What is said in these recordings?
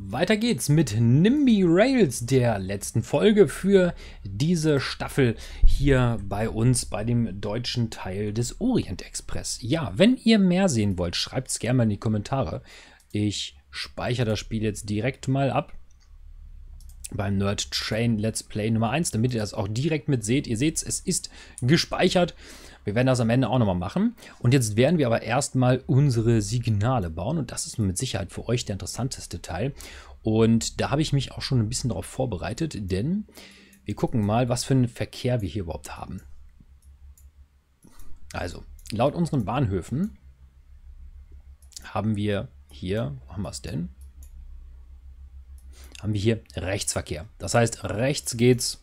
Weiter geht's mit NIMBY Rails, der letzten Folge für diese Staffel hier bei uns bei dem deutschen Teil des Orient Express. Ja, wenn ihr mehr sehen wollt, schreibt es gerne mal in die Kommentare. Ich speichere das Spiel jetzt direkt mal ab beim Nerd Train Let's Play Nummer 1, damit ihr das auch direkt mit seht. Ihr seht es, es ist gespeichert. Wir werden das am Ende auch nochmal machen. Und jetzt werden wir aber erstmal unsere Signale bauen. Und das ist mit Sicherheit für euch der interessanteste Teil. Und da habe ich mich auch schon ein bisschen darauf vorbereitet, denn wir gucken mal, was für einen Verkehr wir hier überhaupt haben. Also, laut unseren Bahnhöfen haben wir hier, wo haben wir es denn? Haben wir hier Rechtsverkehr. Das heißt, rechts geht's,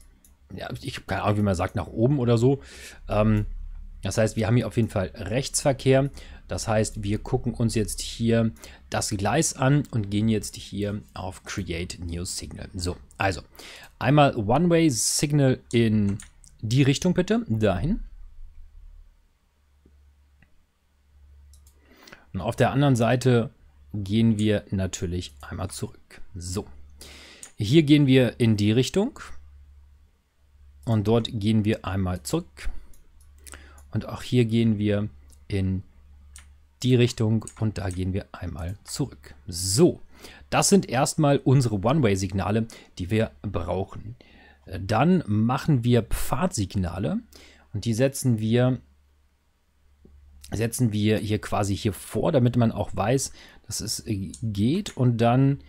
ja, ich habe keine Ahnung, wie man sagt, nach oben oder so. Ähm, das heißt, wir haben hier auf jeden Fall Rechtsverkehr. Das heißt, wir gucken uns jetzt hier das Gleis an und gehen jetzt hier auf Create New Signal. So, also einmal One-Way Signal in die Richtung bitte, dahin. Und auf der anderen Seite gehen wir natürlich einmal zurück. So, hier gehen wir in die Richtung und dort gehen wir einmal zurück. Und auch hier gehen wir in die Richtung und da gehen wir einmal zurück. So, das sind erstmal unsere One-Way-Signale, die wir brauchen. Äh, dann machen wir Pfadsignale und die setzen wir setzen wir hier quasi hier vor, damit man auch weiß, dass es äh, geht und dann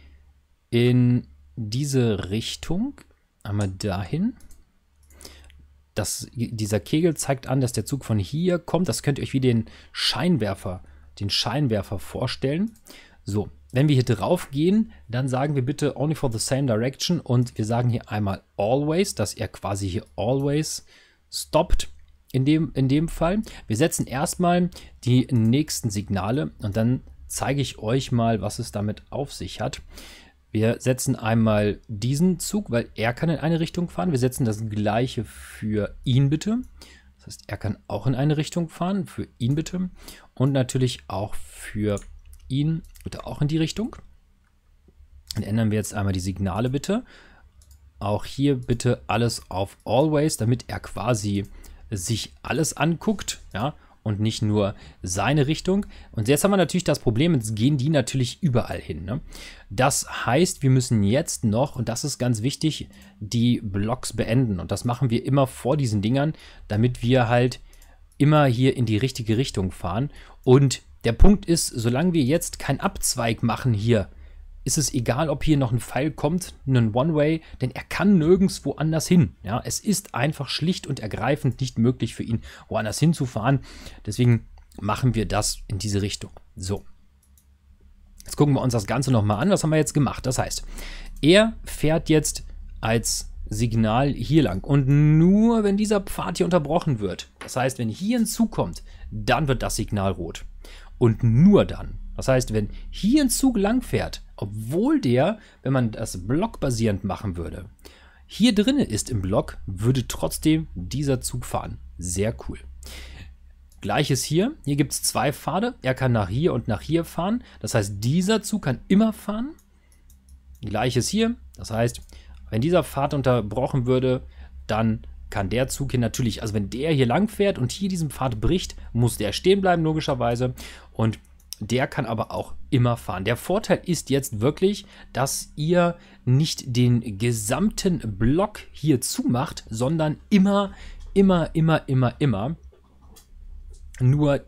in diese Richtung einmal dahin das, dieser Kegel zeigt an, dass der Zug von hier kommt. Das könnt ihr euch wie den Scheinwerfer, den Scheinwerfer vorstellen. So, wenn wir hier drauf gehen, dann sagen wir bitte only for the same direction und wir sagen hier einmal always, dass er quasi hier always stoppt. In dem, in dem Fall. Wir setzen erstmal die nächsten Signale und dann zeige ich euch mal, was es damit auf sich hat. Wir setzen einmal diesen Zug, weil er kann in eine Richtung fahren. Wir setzen das gleiche für ihn bitte. Das heißt, er kann auch in eine Richtung fahren, für ihn bitte. Und natürlich auch für ihn bitte auch in die Richtung. Dann ändern wir jetzt einmal die Signale bitte. Auch hier bitte alles auf Always, damit er quasi sich alles anguckt. Ja, und nicht nur seine Richtung. Und jetzt haben wir natürlich das Problem, jetzt gehen die natürlich überall hin. Ne? Das heißt, wir müssen jetzt noch, und das ist ganz wichtig, die Blocks beenden. Und das machen wir immer vor diesen Dingern, damit wir halt immer hier in die richtige Richtung fahren. Und der Punkt ist, solange wir jetzt keinen Abzweig machen hier ist es egal, ob hier noch ein Pfeil kommt, einen One-Way, denn er kann nirgendwo anders hin. Ja, es ist einfach schlicht und ergreifend nicht möglich für ihn, woanders hinzufahren. Deswegen machen wir das in diese Richtung. So. Jetzt gucken wir uns das Ganze nochmal an. Was haben wir jetzt gemacht? Das heißt, er fährt jetzt als Signal hier lang. Und nur wenn dieser Pfad hier unterbrochen wird, das heißt, wenn hier hinzukommt, dann wird das Signal rot. Und nur dann. Das heißt, wenn hier ein Zug lang fährt, obwohl der, wenn man das Block basierend machen würde, hier drin ist im Block, würde trotzdem dieser Zug fahren. Sehr cool. Gleiches hier. Hier gibt es zwei Pfade. Er kann nach hier und nach hier fahren. Das heißt, dieser Zug kann immer fahren. Gleiches hier. Das heißt, wenn dieser Pfad unterbrochen würde, dann kann der Zug hier natürlich, also wenn der hier lang fährt und hier diesen Pfad bricht, muss der stehen bleiben, logischerweise. Und der kann aber auch immer fahren. Der Vorteil ist jetzt wirklich, dass ihr nicht den gesamten Block hier zumacht, sondern immer, immer, immer, immer, immer nur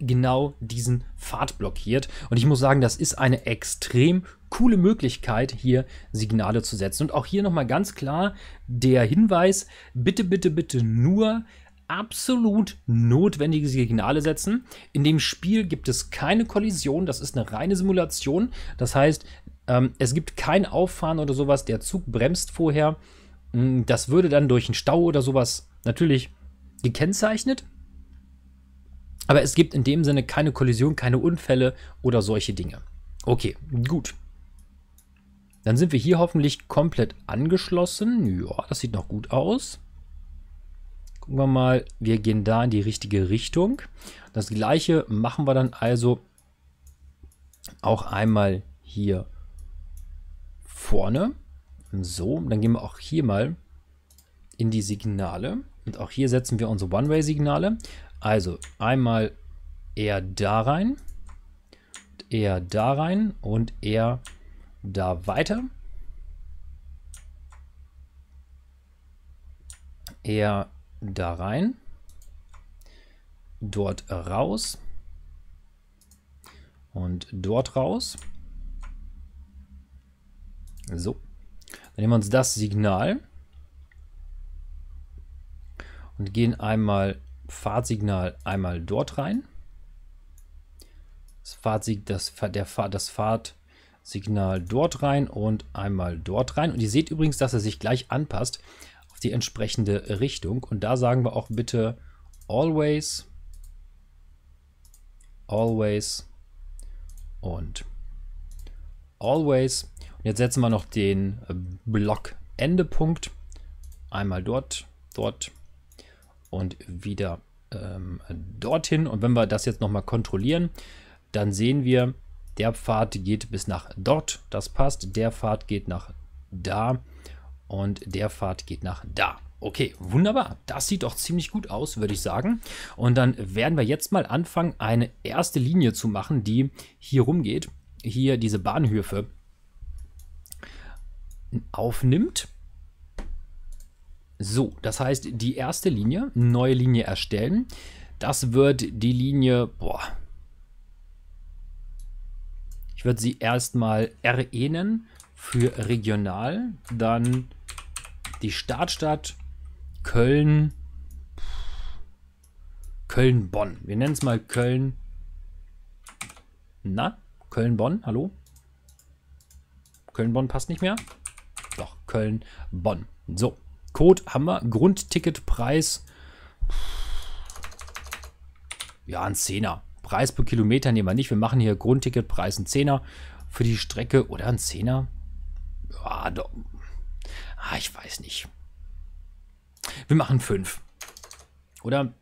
genau diesen Pfad blockiert. Und ich muss sagen, das ist eine extrem coole Möglichkeit, hier Signale zu setzen. Und auch hier nochmal ganz klar der Hinweis, bitte, bitte, bitte nur absolut notwendige Signale setzen. In dem Spiel gibt es keine Kollision, das ist eine reine Simulation. Das heißt, ähm, es gibt kein Auffahren oder sowas, der Zug bremst vorher. Mm, das würde dann durch einen Stau oder sowas natürlich gekennzeichnet. Aber es gibt in dem Sinne keine Kollision, keine Unfälle oder solche Dinge. Okay, gut. Dann sind wir hier hoffentlich komplett angeschlossen. Ja, das sieht noch gut aus. Gucken wir mal, wir gehen da in die richtige Richtung. Das gleiche machen wir dann also auch einmal hier vorne. So, dann gehen wir auch hier mal in die Signale. Und auch hier setzen wir unsere One-Way-Signale. Also einmal eher da rein, eher da rein und eher da weiter. Eher da rein, dort raus und dort raus. So, dann nehmen wir uns das Signal und gehen einmal Fahrtsignal einmal dort rein. Das, Fahrtsig, das, der, das Fahrtsignal dort rein und einmal dort rein. Und ihr seht übrigens, dass er sich gleich anpasst auf die entsprechende Richtung. Und da sagen wir auch bitte always, always und always. Und jetzt setzen wir noch den Block Endepunkt. Einmal dort, dort und wieder ähm, dorthin. Und wenn wir das jetzt nochmal kontrollieren, dann sehen wir, der Pfad geht bis nach dort, das passt. Der Pfad geht nach da, und der Pfad geht nach da. Okay, wunderbar. Das sieht doch ziemlich gut aus, würde ich sagen. Und dann werden wir jetzt mal anfangen, eine erste Linie zu machen, die hier rumgeht, hier diese Bahnhöfe aufnimmt. So, das heißt, die erste Linie, neue Linie erstellen. Das wird die Linie, boah, ich würde sie erstmal RE nennen für regional. Dann die Startstadt Köln. Köln-Bonn. Wir nennen es mal Köln. Na, Köln-Bonn, hallo? Köln-Bonn passt nicht mehr. Doch, Köln-Bonn. So, Code haben wir. Grundticketpreis. Ja, ein Zehner. Preis pro Kilometer nehmen wir nicht. Wir machen hier Grundticketpreis ein Zehner für die Strecke oder ein Zehner. Ah, doch. ah, ich weiß nicht. Wir machen 5. Oder?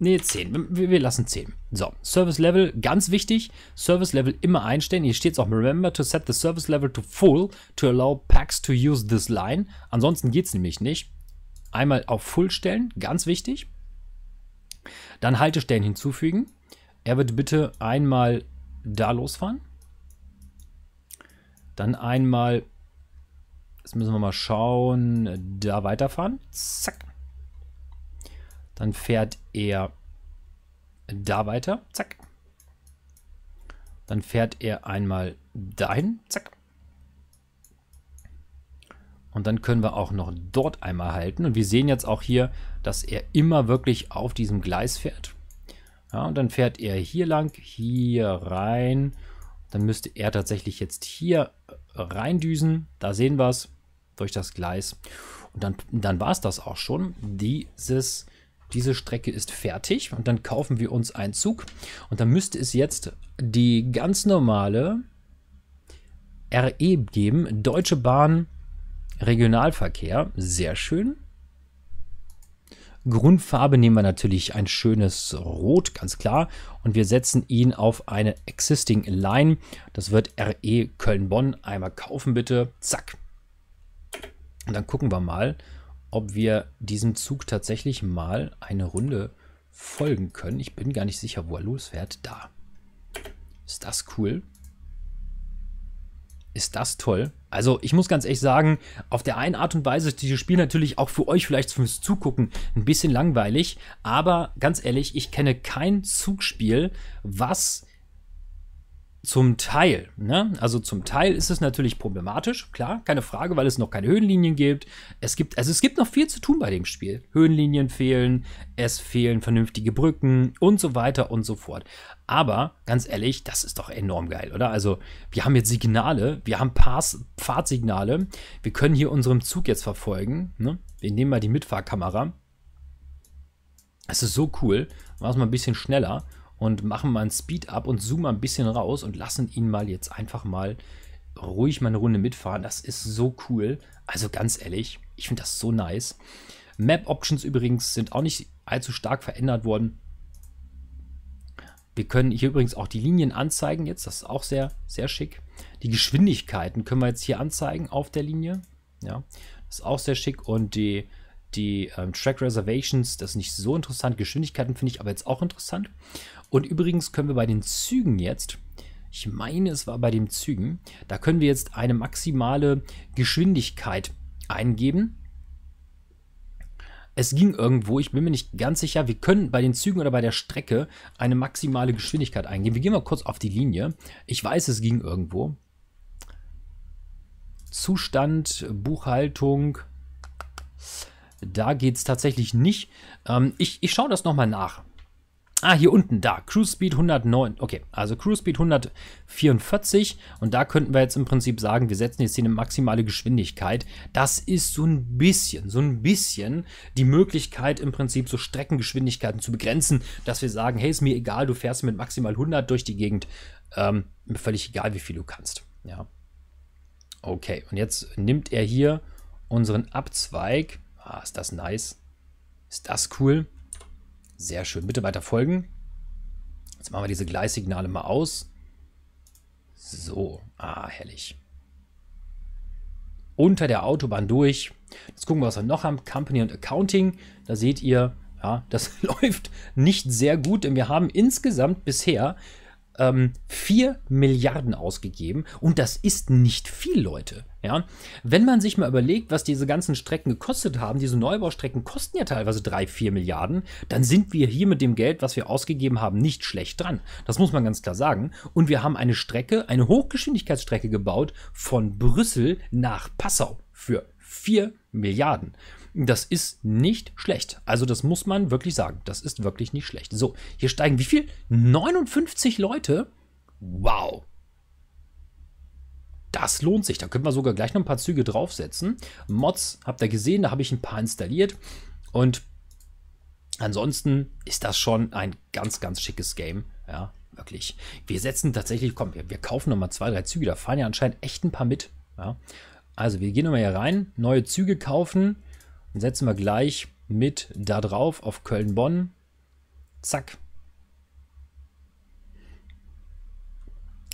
Ne, 10. Wir, wir, lassen 10. So, Service Level, ganz wichtig. Service Level immer einstellen. Hier steht es auch, remember to set the Service Level to Full to allow Packs to use this line. Ansonsten geht es nämlich nicht. Einmal auf Full stellen, ganz wichtig. Dann Haltestellen hinzufügen. Er wird bitte einmal da losfahren. Dann einmal Jetzt müssen wir mal schauen. Da weiterfahren. Zack. Dann fährt er da weiter. Zack. Dann fährt er einmal dahin. Zack. Und dann können wir auch noch dort einmal halten. Und wir sehen jetzt auch hier, dass er immer wirklich auf diesem Gleis fährt. Ja, und dann fährt er hier lang, hier rein. Dann müsste er tatsächlich jetzt hier reindüsen. Da sehen wir es durch das Gleis. Und dann, dann war es das auch schon. Dieses, diese Strecke ist fertig und dann kaufen wir uns einen Zug. Und dann müsste es jetzt die ganz normale RE geben. Deutsche Bahn Regionalverkehr. Sehr schön. Grundfarbe nehmen wir natürlich ein schönes Rot, ganz klar. Und wir setzen ihn auf eine Existing Line. Das wird RE Köln-Bonn. Einmal kaufen bitte. Zack. Und dann gucken wir mal, ob wir diesem Zug tatsächlich mal eine Runde folgen können. Ich bin gar nicht sicher, wo er losfährt. Da. Ist das cool? Ist das toll? Also ich muss ganz ehrlich sagen, auf der einen Art und Weise ist dieses Spiel natürlich auch für euch vielleicht fürs Zugucken ein bisschen langweilig, aber ganz ehrlich, ich kenne kein Zugspiel, was zum Teil, ne? Also zum Teil ist es natürlich problematisch, klar, keine Frage, weil es noch keine Höhenlinien gibt. Es gibt, also es gibt noch viel zu tun bei dem Spiel. Höhenlinien fehlen, es fehlen vernünftige Brücken und so weiter und so fort. Aber ganz ehrlich, das ist doch enorm geil, oder? Also wir haben jetzt Signale, wir haben Pass Fahrtsignale, wir können hier unseren Zug jetzt verfolgen. Ne? Wir nehmen mal die Mitfahrkamera. Es ist so cool. War es mal ein bisschen schneller und machen mal ein Speed-Up und zoomen ein bisschen raus und lassen ihn mal jetzt einfach mal ruhig mal eine Runde mitfahren. Das ist so cool. Also ganz ehrlich, ich finde das so nice. Map-Options übrigens sind auch nicht allzu stark verändert worden. Wir können hier übrigens auch die Linien anzeigen jetzt. Das ist auch sehr, sehr schick. Die Geschwindigkeiten können wir jetzt hier anzeigen auf der Linie. Ja, das ist auch sehr schick. Und die, die ähm, Track Reservations, das ist nicht so interessant. Geschwindigkeiten finde ich aber jetzt auch interessant. Und übrigens können wir bei den Zügen jetzt, ich meine, es war bei den Zügen, da können wir jetzt eine maximale Geschwindigkeit eingeben. Es ging irgendwo, ich bin mir nicht ganz sicher, wir können bei den Zügen oder bei der Strecke eine maximale Geschwindigkeit eingeben. Wir gehen mal kurz auf die Linie. Ich weiß, es ging irgendwo. Zustand, Buchhaltung. Da geht es tatsächlich nicht. Ähm, ich ich schaue das nochmal nach. Ah, hier unten, da, Cruise Speed 109. Okay, also Cruise Speed 144 und da könnten wir jetzt im Prinzip sagen, wir setzen jetzt hier eine maximale Geschwindigkeit. Das ist so ein bisschen, so ein bisschen die Möglichkeit im Prinzip so Streckengeschwindigkeiten zu begrenzen, dass wir sagen, hey, ist mir egal, du fährst mit maximal 100 durch die Gegend, ähm, völlig egal, wie viel du kannst. Ja. Okay, und jetzt nimmt er hier unseren Abzweig. Ah, ist das nice. Ist das cool. Sehr schön. Bitte weiter folgen. Jetzt machen wir diese Gleissignale mal aus. So, ah, herrlich. Unter der Autobahn durch. Jetzt gucken wir, was wir noch haben. Company und Accounting. Da seht ihr, ja, das läuft nicht sehr gut, denn wir haben insgesamt bisher ähm, 4 Milliarden ausgegeben und das ist nicht viel, Leute. Ja? Wenn man sich mal überlegt, was diese ganzen Strecken gekostet haben, diese Neubaustrecken kosten ja teilweise 3, 4 Milliarden, dann sind wir hier mit dem Geld, was wir ausgegeben haben, nicht schlecht dran. Das muss man ganz klar sagen. Und wir haben eine Strecke, eine Hochgeschwindigkeitsstrecke gebaut von Brüssel nach Passau für 4 Milliarden. Das ist nicht schlecht. Also das muss man wirklich sagen. Das ist wirklich nicht schlecht. So, hier steigen wie viel? 59 Leute? Wow. Das lohnt sich. Da können wir sogar gleich noch ein paar Züge draufsetzen. Mods habt ihr gesehen, da habe ich ein paar installiert. Und ansonsten ist das schon ein ganz, ganz schickes Game. Ja, wirklich. Wir setzen tatsächlich, komm, wir, wir kaufen nochmal zwei, drei Züge. Da fahren ja anscheinend echt ein paar mit. Ja. Also wir gehen nochmal hier rein, neue Züge kaufen. Dann setzen wir gleich mit da drauf auf Köln-Bonn. Zack.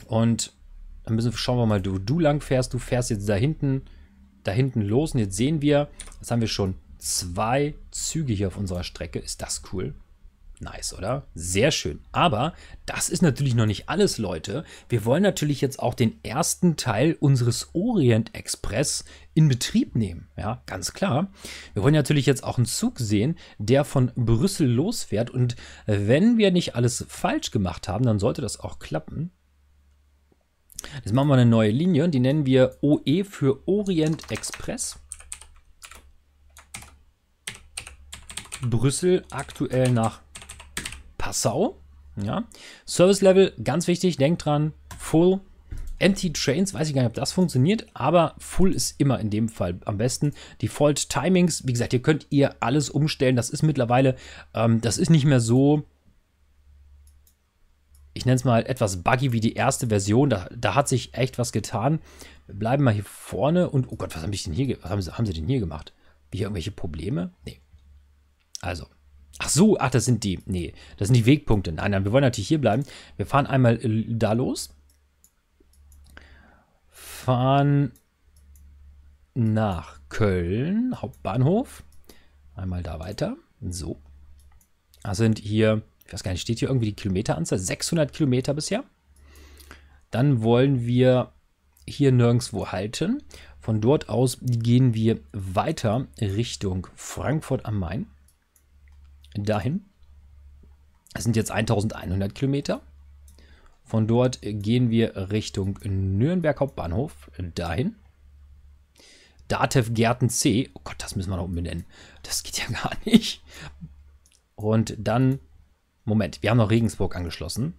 Und dann müssen wir schauen wir mal, wo du lang fährst. Du fährst jetzt da hinten, da hinten los. Und jetzt sehen wir, jetzt haben wir schon zwei Züge hier auf unserer Strecke. Ist das cool? Nice, oder? Sehr schön. Aber das ist natürlich noch nicht alles, Leute. Wir wollen natürlich jetzt auch den ersten Teil unseres Orient Express in Betrieb nehmen. Ja, ganz klar. Wir wollen natürlich jetzt auch einen Zug sehen, der von Brüssel losfährt. Und wenn wir nicht alles falsch gemacht haben, dann sollte das auch klappen. Jetzt machen wir eine neue Linie. Die nennen wir OE für Orient Express. Brüssel aktuell nach Passau. Ja. Service Level, ganz wichtig, denkt dran, Full, Empty Trains, weiß ich gar nicht, ob das funktioniert, aber Full ist immer in dem Fall am besten. Default Timings, wie gesagt, hier könnt ihr alles umstellen. Das ist mittlerweile, ähm, das ist nicht mehr so, ich nenne es mal etwas buggy wie die erste Version. Da, da hat sich echt was getan. Wir bleiben mal hier vorne und, oh Gott, was, hab ich denn hier, was haben, sie, haben sie denn hier gemacht? Wie Hier irgendwelche Probleme? Nee. Also, Ach so, ach, das sind die. Nee, das sind die Wegpunkte. Nein, nein, wir wollen natürlich hier bleiben. Wir fahren einmal äh, da los. Fahren nach Köln, Hauptbahnhof. Einmal da weiter. So. Das sind hier, ich weiß gar nicht, steht hier irgendwie die Kilometeranzahl? 600 Kilometer bisher. Dann wollen wir hier nirgendwo halten. Von dort aus gehen wir weiter Richtung Frankfurt am Main dahin. Es sind jetzt 1100 Kilometer. Von dort gehen wir Richtung Nürnberg Hauptbahnhof dahin. Datev Gärten C. Oh Gott, das müssen wir noch umbenennen. Das geht ja gar nicht. Und dann, Moment, wir haben noch Regensburg angeschlossen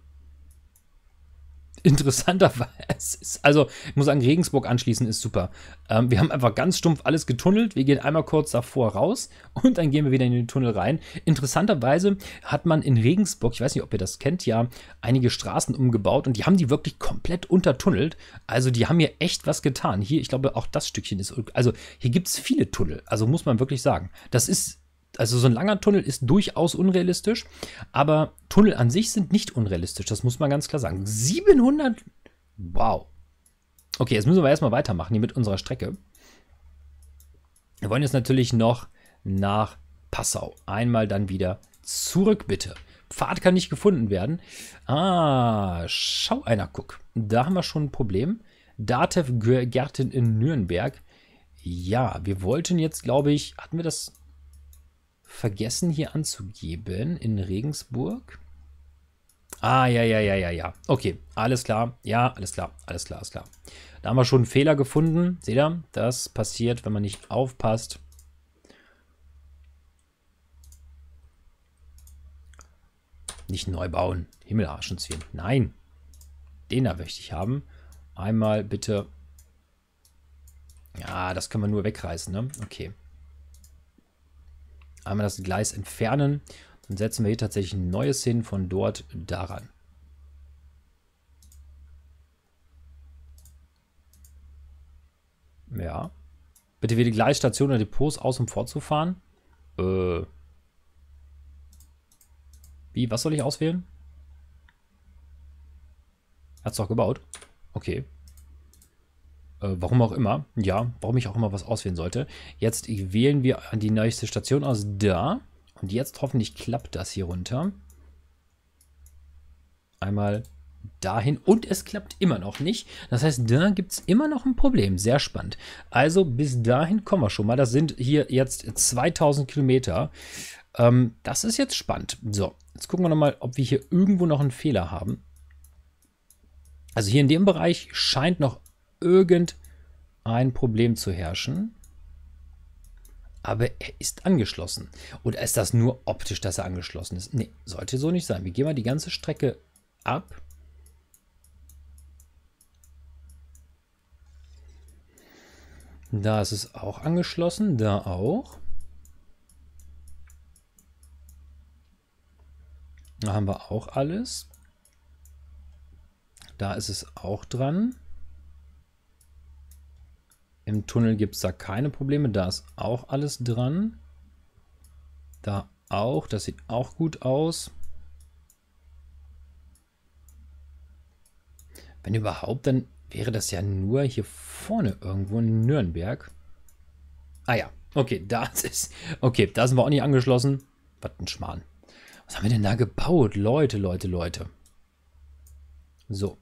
interessanterweise ist, also ich muss sagen, Regensburg anschließen ist super. Ähm, wir haben einfach ganz stumpf alles getunnelt. Wir gehen einmal kurz davor raus und dann gehen wir wieder in den Tunnel rein. Interessanterweise hat man in Regensburg, ich weiß nicht, ob ihr das kennt, ja, einige Straßen umgebaut und die haben die wirklich komplett untertunnelt. Also die haben hier echt was getan. Hier, ich glaube, auch das Stückchen ist, also hier gibt es viele Tunnel. Also muss man wirklich sagen. Das ist also so ein langer Tunnel ist durchaus unrealistisch, aber Tunnel an sich sind nicht unrealistisch, das muss man ganz klar sagen. 700, wow. Okay, jetzt müssen wir erstmal weitermachen hier mit unserer Strecke. Wir wollen jetzt natürlich noch nach Passau. Einmal dann wieder zurück, bitte. Pfad kann nicht gefunden werden. Ah, schau einer, guck. Da haben wir schon ein Problem. Datev Gärten in Nürnberg. Ja, wir wollten jetzt, glaube ich, hatten wir das vergessen hier anzugeben in Regensburg. Ah, ja, ja, ja, ja, ja. Okay, alles klar. Ja, alles klar, alles klar, alles klar. Da haben wir schon einen Fehler gefunden. Seht ihr? Das passiert, wenn man nicht aufpasst. Nicht neu bauen. Himmel, Arsch Nein. Den da möchte ich haben. Einmal bitte. Ja, das können wir nur wegreißen, ne? Okay einmal das Gleis entfernen. Dann setzen wir hier tatsächlich ein neues hin, von dort daran. Ja. Bitte wähle die Gleisstation oder Depots aus, um fortzufahren. Äh. Wie, was soll ich auswählen? Hat's doch gebaut. Okay. Äh, warum auch immer. Ja, warum ich auch immer was auswählen sollte. Jetzt wählen wir an die nächste Station aus da. Und jetzt hoffentlich klappt das hier runter. Einmal dahin und es klappt immer noch nicht. Das heißt, da gibt es immer noch ein Problem. Sehr spannend. Also bis dahin kommen wir schon mal. Das sind hier jetzt 2000 Kilometer. Ähm, das ist jetzt spannend. So, jetzt gucken wir nochmal, ob wir hier irgendwo noch einen Fehler haben. Also hier in dem Bereich scheint noch irgendein Problem zu herrschen. Aber er ist angeschlossen. Oder ist das nur optisch, dass er angeschlossen ist? Nee, sollte so nicht sein. Wir gehen mal die ganze Strecke ab. Da ist es auch angeschlossen, da auch. Da haben wir auch alles. Da ist es auch dran. Im Tunnel gibt es da keine Probleme. Da ist auch alles dran. Da auch. Das sieht auch gut aus. Wenn überhaupt, dann wäre das ja nur hier vorne irgendwo in Nürnberg. Ah ja, okay, das ist... Okay, da sind wir auch nicht angeschlossen. Was ein Schmarrn. Was haben wir denn da gebaut? Leute, Leute, Leute. So.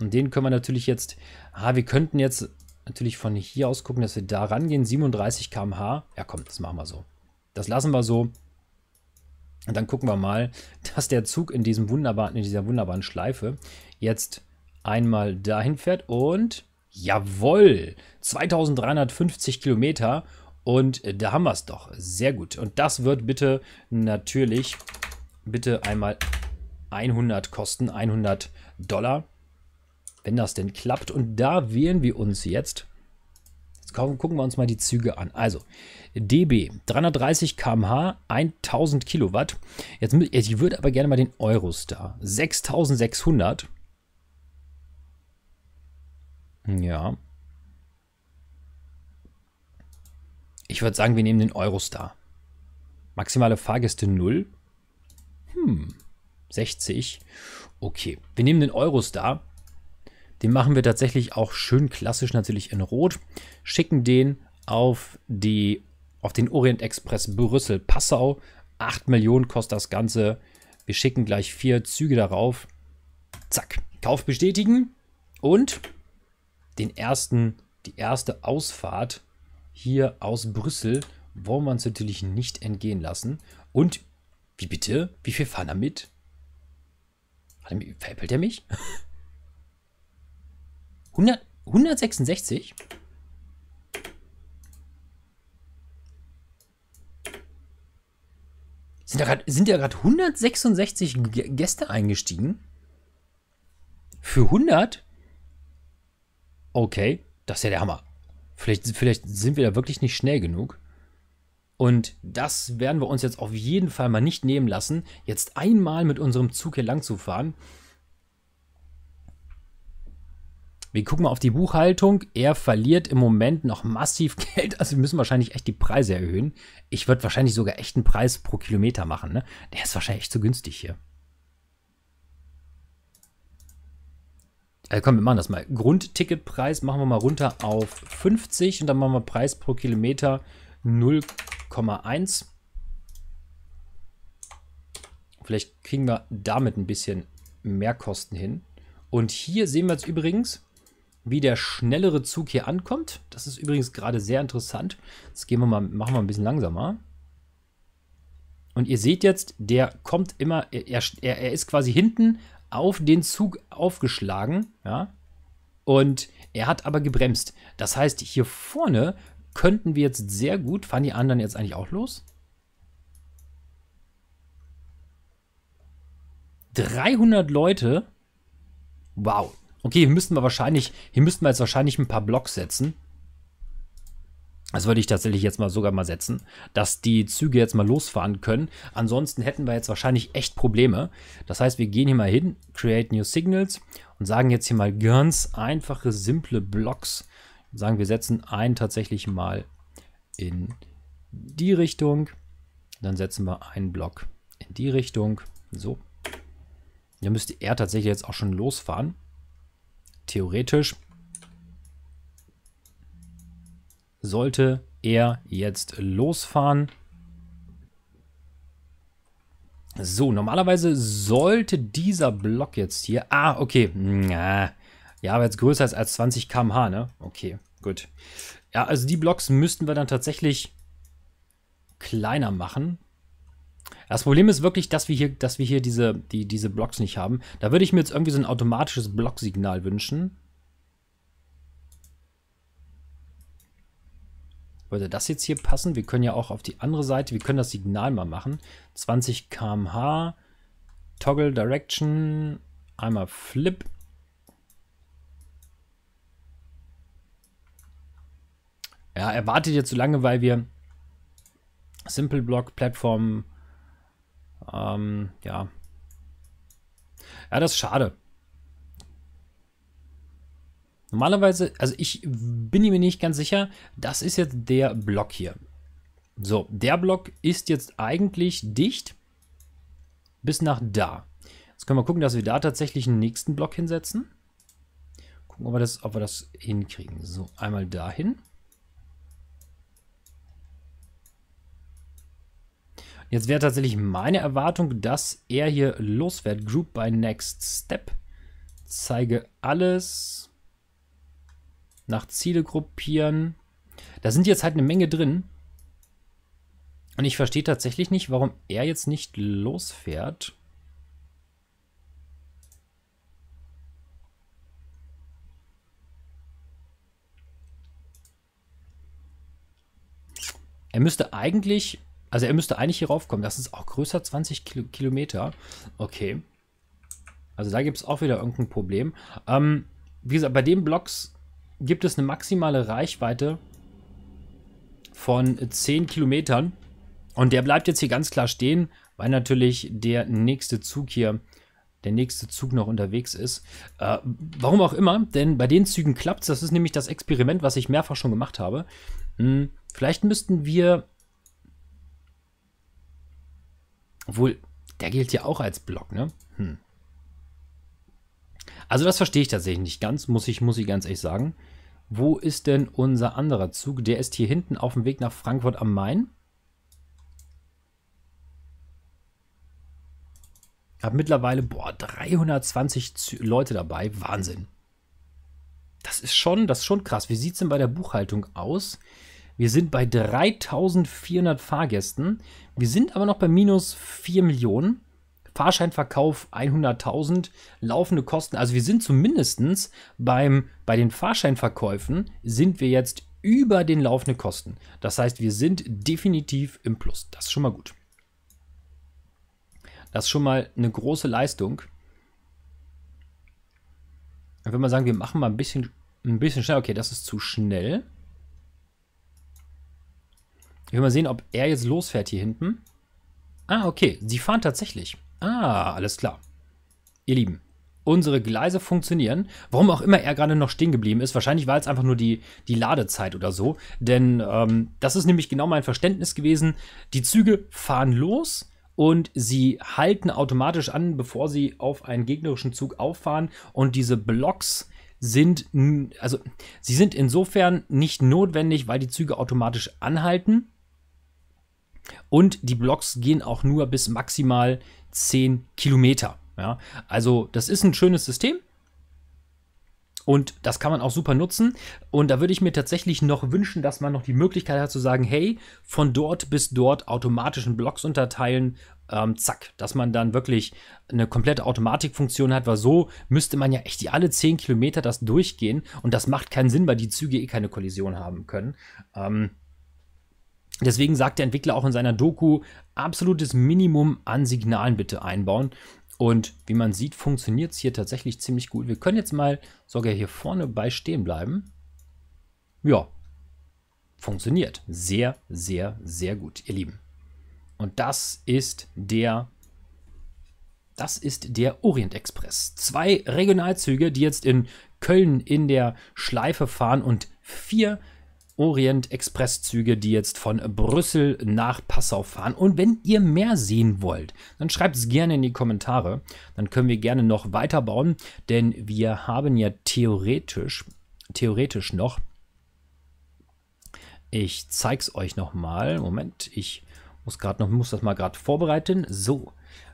Und den können wir natürlich jetzt... Ah, wir könnten jetzt natürlich von hier aus gucken, dass wir da rangehen. 37 km/h. Ja, komm, das machen wir so. Das lassen wir so. Und dann gucken wir mal, dass der Zug in, diesem wunderbaren, in dieser wunderbaren Schleife jetzt einmal dahin fährt und jawohl, 2350 Kilometer und äh, da haben wir es doch. Sehr gut. Und das wird bitte natürlich bitte einmal 100 kosten, 100 Dollar wenn das denn klappt. Und da wählen wir uns jetzt. Jetzt gucken wir uns mal die Züge an. Also, DB, 330 km/h, 1000 Kilowatt. Jetzt, jetzt ich würde aber gerne mal den Eurostar. 6600. Ja. Ich würde sagen, wir nehmen den Eurostar. Maximale Fahrgäste 0. Hm, 60. Okay, wir nehmen den Eurostar. Den machen wir tatsächlich auch schön klassisch natürlich in Rot, schicken den auf, die, auf den Orient Express Brüssel-Passau. 8 Millionen kostet das Ganze. Wir schicken gleich vier Züge darauf. Zack, Kauf bestätigen und den ersten, die erste Ausfahrt hier aus Brüssel wollen wir uns natürlich nicht entgehen lassen. Und wie bitte? Wie viel fahren er mit? Veräppelt er mich? 100, 166? Sind da gerade sind ja gerade 166 Gäste eingestiegen? Für 100? Okay, das ist ja der Hammer. Vielleicht, vielleicht sind wir da wirklich nicht schnell genug. Und das werden wir uns jetzt auf jeden Fall mal nicht nehmen lassen, jetzt einmal mit unserem Zug hier lang zu fahren. Wir gucken mal auf die Buchhaltung. Er verliert im Moment noch massiv Geld. Also wir müssen wahrscheinlich echt die Preise erhöhen. Ich würde wahrscheinlich sogar echt einen Preis pro Kilometer machen. Ne? Der ist wahrscheinlich echt zu günstig hier. Also komm, wir machen das mal. Grundticketpreis machen wir mal runter auf 50 und dann machen wir Preis pro Kilometer 0,1. Vielleicht kriegen wir damit ein bisschen mehr Kosten hin. Und hier sehen wir jetzt übrigens, wie der schnellere Zug hier ankommt. Das ist übrigens gerade sehr interessant. Jetzt gehen wir mal, machen wir ein bisschen langsamer. Und ihr seht jetzt, der kommt immer, er, er, er ist quasi hinten auf den Zug aufgeschlagen, ja. Und er hat aber gebremst. Das heißt, hier vorne könnten wir jetzt sehr gut, fahren die anderen jetzt eigentlich auch los? 300 Leute. Wow, Okay, hier müssten wir wahrscheinlich, hier müssten wir jetzt wahrscheinlich ein paar Blocks setzen. Das würde ich tatsächlich jetzt mal sogar mal setzen, dass die Züge jetzt mal losfahren können. Ansonsten hätten wir jetzt wahrscheinlich echt Probleme. Das heißt, wir gehen hier mal hin, create new signals und sagen jetzt hier mal ganz einfache, simple Blocks. Sagen wir setzen einen tatsächlich mal in die Richtung. Dann setzen wir einen Block in die Richtung. So. Da müsste er tatsächlich jetzt auch schon losfahren theoretisch sollte er jetzt losfahren. So, normalerweise sollte dieser Block jetzt hier... Ah, okay. Mm, ja, aber jetzt größer als, 20 km/h, ne? Okay, gut. Ja, also die Blocks müssten wir dann tatsächlich kleiner machen. Das Problem ist wirklich, dass wir hier, dass wir hier diese, die, diese Blocks nicht haben. Da würde ich mir jetzt irgendwie so ein automatisches Blocksignal wünschen. Würde das jetzt hier passen? Wir können ja auch auf die andere Seite, wir können das Signal mal machen. 20 km/h, Toggle Direction, einmal Flip. Ja, erwartet jetzt so lange, weil wir Simple Block Platform ähm, ja. Ja, das ist schade. Normalerweise, also ich bin mir nicht ganz sicher, das ist jetzt der Block hier. So, der Block ist jetzt eigentlich dicht bis nach da. Jetzt können wir gucken, dass wir da tatsächlich einen nächsten Block hinsetzen. Gucken, ob wir das, ob wir das hinkriegen. So, einmal dahin. Jetzt wäre tatsächlich meine Erwartung, dass er hier losfährt. Group by Next Step. Zeige alles. Nach Ziele gruppieren. Da sind jetzt halt eine Menge drin. Und ich verstehe tatsächlich nicht, warum er jetzt nicht losfährt. Er müsste eigentlich also er müsste eigentlich hier raufkommen. Das ist auch größer 20 Kil Kilometer. Okay. Also da gibt es auch wieder irgendein Problem. Ähm, wie gesagt, bei den Blocks gibt es eine maximale Reichweite von 10 Kilometern. Und der bleibt jetzt hier ganz klar stehen, weil natürlich der nächste Zug hier, der nächste Zug noch unterwegs ist. Äh, warum auch immer, denn bei den Zügen klappt es. Das ist nämlich das Experiment, was ich mehrfach schon gemacht habe. Hm, vielleicht müssten wir Obwohl, der gilt ja auch als Block, ne? Hm. Also das verstehe ich tatsächlich nicht ganz, muss ich, muss ich ganz ehrlich sagen. Wo ist denn unser anderer Zug? Der ist hier hinten auf dem Weg nach Frankfurt am Main. Habe mittlerweile, boah, 320 Zü Leute dabei. Wahnsinn. Das ist schon, das ist schon krass. Wie sieht es denn bei der Buchhaltung aus? Wir sind bei 3400 Fahrgästen. Wir sind aber noch bei minus 4 Millionen. Fahrscheinverkauf 100.000, laufende Kosten. Also wir sind zumindest beim, bei den Fahrscheinverkäufen sind wir jetzt über den laufenden Kosten. Das heißt, wir sind definitiv im Plus. Das ist schon mal gut. Das ist schon mal eine große Leistung. Ich würde mal sagen, wir machen mal ein bisschen, ein bisschen schnell. Okay, das ist zu schnell. Ich will mal sehen, ob er jetzt losfährt hier hinten. Ah, okay. Sie fahren tatsächlich. Ah, alles klar. Ihr Lieben, unsere Gleise funktionieren. Warum auch immer er gerade noch stehen geblieben ist. Wahrscheinlich war es einfach nur die, die Ladezeit oder so. Denn ähm, das ist nämlich genau mein Verständnis gewesen. Die Züge fahren los und sie halten automatisch an, bevor sie auf einen gegnerischen Zug auffahren. Und diese Blocks sind, also sie sind insofern nicht notwendig, weil die Züge automatisch anhalten und die Blocks gehen auch nur bis maximal 10 Kilometer. Ja? Also das ist ein schönes System. Und das kann man auch super nutzen. Und da würde ich mir tatsächlich noch wünschen, dass man noch die Möglichkeit hat zu sagen, hey, von dort bis dort automatischen Blocks unterteilen. Ähm, zack, dass man dann wirklich eine komplette Automatikfunktion hat, weil so müsste man ja echt die alle 10 Kilometer das durchgehen und das macht keinen Sinn, weil die Züge eh keine Kollision haben können. Ähm, Deswegen sagt der Entwickler auch in seiner Doku, absolutes Minimum an Signalen bitte einbauen. Und wie man sieht, funktioniert es hier tatsächlich ziemlich gut. Wir können jetzt mal sogar hier vorne bei stehen bleiben. Ja, funktioniert. Sehr, sehr, sehr gut, ihr Lieben. Und das ist der das ist der Orient Express. Zwei Regionalzüge, die jetzt in Köln in der Schleife fahren und vier Orient-Express-Züge, die jetzt von Brüssel nach Passau fahren. Und wenn ihr mehr sehen wollt, dann schreibt es gerne in die Kommentare. Dann können wir gerne noch weiter bauen, denn wir haben ja theoretisch, theoretisch noch, ich zeig's euch nochmal. Moment, ich muss gerade noch, muss das mal gerade vorbereiten. So,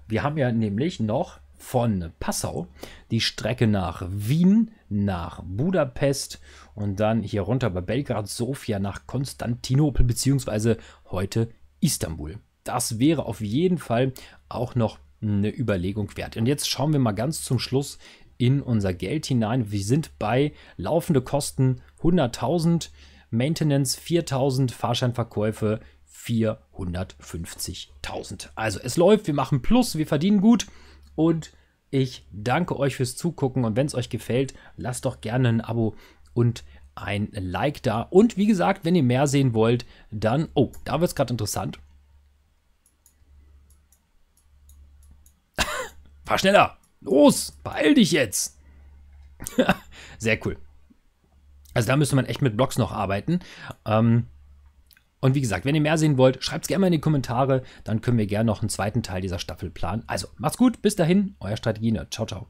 wir haben ja nämlich noch von Passau die Strecke nach Wien, nach Budapest und dann hier runter bei Belgrad, Sofia nach Konstantinopel bzw. heute Istanbul. Das wäre auf jeden Fall auch noch eine Überlegung wert. Und jetzt schauen wir mal ganz zum Schluss in unser Geld hinein. Wir sind bei laufende Kosten 100.000, Maintenance 4.000, Fahrscheinverkäufe 450.000. Also es läuft, wir machen Plus, wir verdienen gut. Und ich danke euch fürs Zugucken und wenn es euch gefällt, lasst doch gerne ein Abo und ein Like da. Und wie gesagt, wenn ihr mehr sehen wollt, dann... Oh, da wird es gerade interessant. Fahr schneller! Los! Beeil dich jetzt! Sehr cool. Also da müsste man echt mit Blogs noch arbeiten. Ähm, und wie gesagt, wenn ihr mehr sehen wollt, schreibt es gerne mal in die Kommentare. Dann können wir gerne noch einen zweiten Teil dieser Staffel planen. Also macht's gut, bis dahin, euer Strategiener. Ciao, ciao.